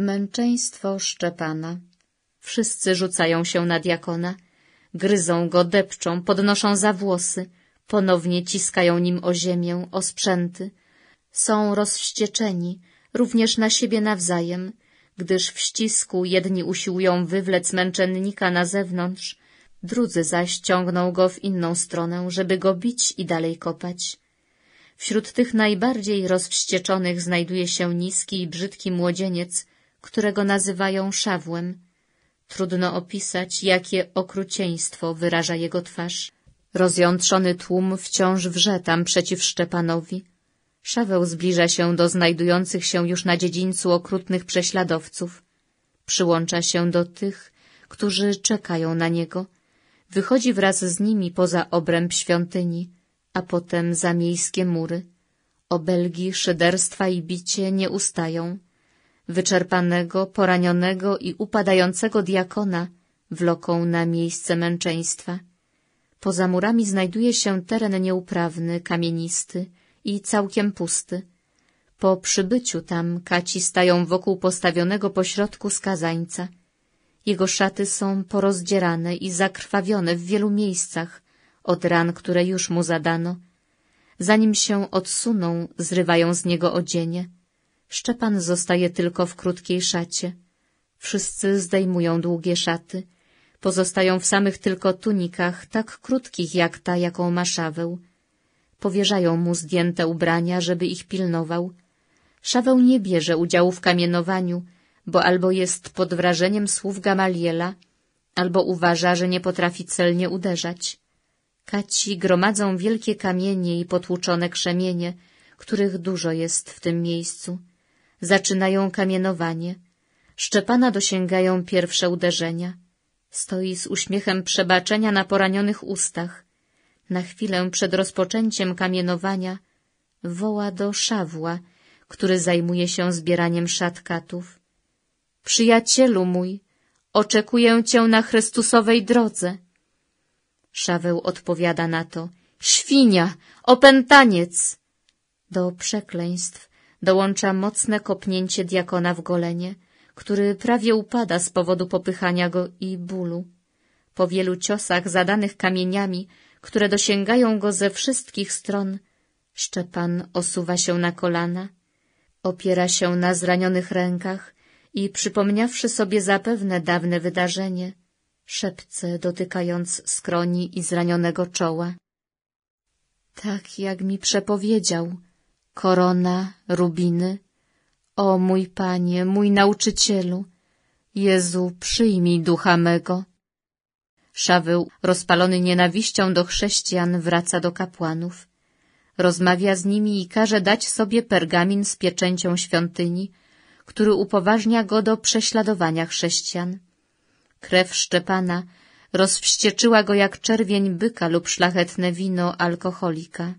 Męczeństwo Szczepana. Wszyscy rzucają się na diakona. Gryzą go, depczą, podnoszą za włosy. Ponownie ciskają nim o ziemię, o sprzęty. Są rozwścieczeni, również na siebie nawzajem, gdyż w ścisku jedni usiłują wywlec męczennika na zewnątrz, drudzy zaś ciągną go w inną stronę, żeby go bić i dalej kopać. Wśród tych najbardziej rozwścieczonych znajduje się niski i brzydki młodzieniec, którego nazywają Szawłem. Trudno opisać, jakie okrucieństwo wyraża jego twarz. Rozjątrzony tłum wciąż wrze tam przeciw Szczepanowi. Szaweł zbliża się do znajdujących się już na dziedzińcu okrutnych prześladowców. Przyłącza się do tych, którzy czekają na niego. Wychodzi wraz z nimi poza obręb świątyni, a potem za miejskie mury. Obelgi, szyderstwa i bicie nie ustają wyczerpanego, poranionego i upadającego diakona wloką na miejsce męczeństwa. Poza murami znajduje się teren nieuprawny, kamienisty i całkiem pusty. Po przybyciu tam kaci stają wokół postawionego pośrodku skazańca. Jego szaty są porozdzierane i zakrwawione w wielu miejscach od ran, które już mu zadano. Zanim się odsuną, zrywają z niego odzienie. Szczepan zostaje tylko w krótkiej szacie. Wszyscy zdejmują długie szaty. Pozostają w samych tylko tunikach, tak krótkich jak ta, jaką ma Szaweł. Powierzają mu zdjęte ubrania, żeby ich pilnował. Szaweł nie bierze udziału w kamienowaniu, bo albo jest pod wrażeniem słów Gamaliela, albo uważa, że nie potrafi celnie uderzać. Kaci gromadzą wielkie kamienie i potłuczone krzemienie, których dużo jest w tym miejscu zaczynają kamienowanie, Szczepana dosięgają pierwsze uderzenia. Stoi z uśmiechem przebaczenia na poranionych ustach. Na chwilę przed rozpoczęciem kamienowania woła do Szawła, który zajmuje się zbieraniem szatkatów. Przyjacielu mój, oczekuję cię na Chrystusowej drodze. Szaweł odpowiada na to. Świnia, opętaniec! Do przekleństw dołącza mocne kopnięcie diakona w golenie, który prawie upada z powodu popychania go i bólu. Po wielu ciosach zadanych kamieniami, które dosięgają go ze wszystkich stron, Szczepan osuwa się na kolana, opiera się na zranionych rękach i przypomniawszy sobie zapewne dawne wydarzenie, szepce dotykając skroni i zranionego czoła. — Tak, jak mi przepowiedział — korona, rubiny. O mój Panie, mój nauczycielu, Jezu, przyjmij ducha mego. Szaweł, rozpalony nienawiścią do chrześcijan, wraca do kapłanów. Rozmawia z nimi i każe dać sobie pergamin z pieczęcią świątyni, który upoważnia go do prześladowania chrześcijan. Krew Szczepana rozwścieczyła go jak czerwień byka lub szlachetne wino alkoholika.